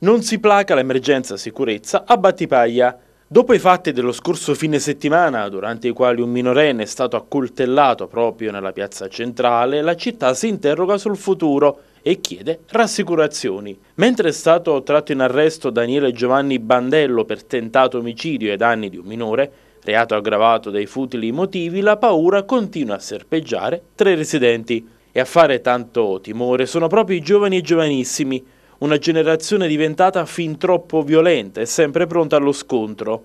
Non si placa l'emergenza sicurezza a Battipaglia. Dopo i fatti dello scorso fine settimana, durante i quali un minorenne è stato accoltellato proprio nella piazza centrale, la città si interroga sul futuro e chiede rassicurazioni. Mentre è stato tratto in arresto Daniele Giovanni Bandello per tentato omicidio ai danni di un minore, reato aggravato dai futili motivi, la paura continua a serpeggiare tra i residenti. E a fare tanto timore sono proprio i giovani e giovanissimi, una generazione diventata fin troppo violenta e sempre pronta allo scontro.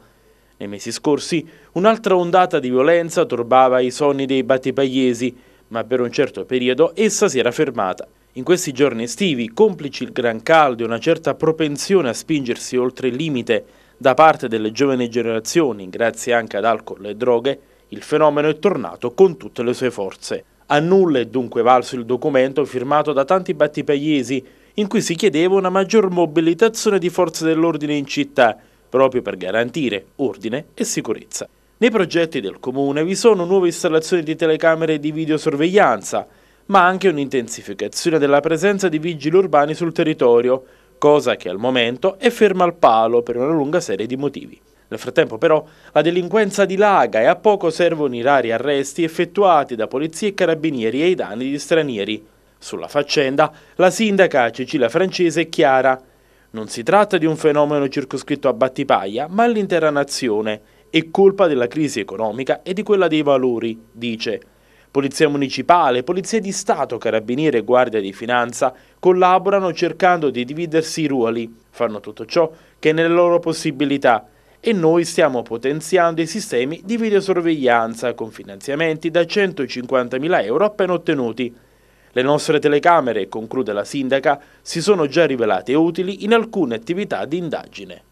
Nei mesi scorsi un'altra ondata di violenza turbava i sonni dei battipagliesi, ma per un certo periodo essa si era fermata. In questi giorni estivi, complici il gran caldo e una certa propensione a spingersi oltre il limite da parte delle giovani generazioni, grazie anche ad alcol e droghe, il fenomeno è tornato con tutte le sue forze. A nulla è dunque valso il documento firmato da tanti battipagliesi in cui si chiedeva una maggior mobilitazione di forze dell'ordine in città, proprio per garantire ordine e sicurezza. Nei progetti del Comune vi sono nuove installazioni di telecamere di videosorveglianza, ma anche un'intensificazione della presenza di vigili urbani sul territorio, cosa che al momento è ferma al palo per una lunga serie di motivi. Nel frattempo però la delinquenza dilaga e a poco servono i rari arresti effettuati da polizie e carabinieri ai danni di stranieri, sulla faccenda, la sindaca Cecilia Francese è chiara. Non si tratta di un fenomeno circoscritto a Battipaglia, ma all'intera nazione. È colpa della crisi economica e di quella dei valori, dice. Polizia Municipale, Polizia di Stato, Carabinieri e Guardia di Finanza collaborano cercando di dividersi i ruoli. Fanno tutto ciò che è nelle loro possibilità e noi stiamo potenziando i sistemi di videosorveglianza con finanziamenti da 150.000 euro appena ottenuti. Le nostre telecamere, conclude la sindaca, si sono già rivelate utili in alcune attività di indagine.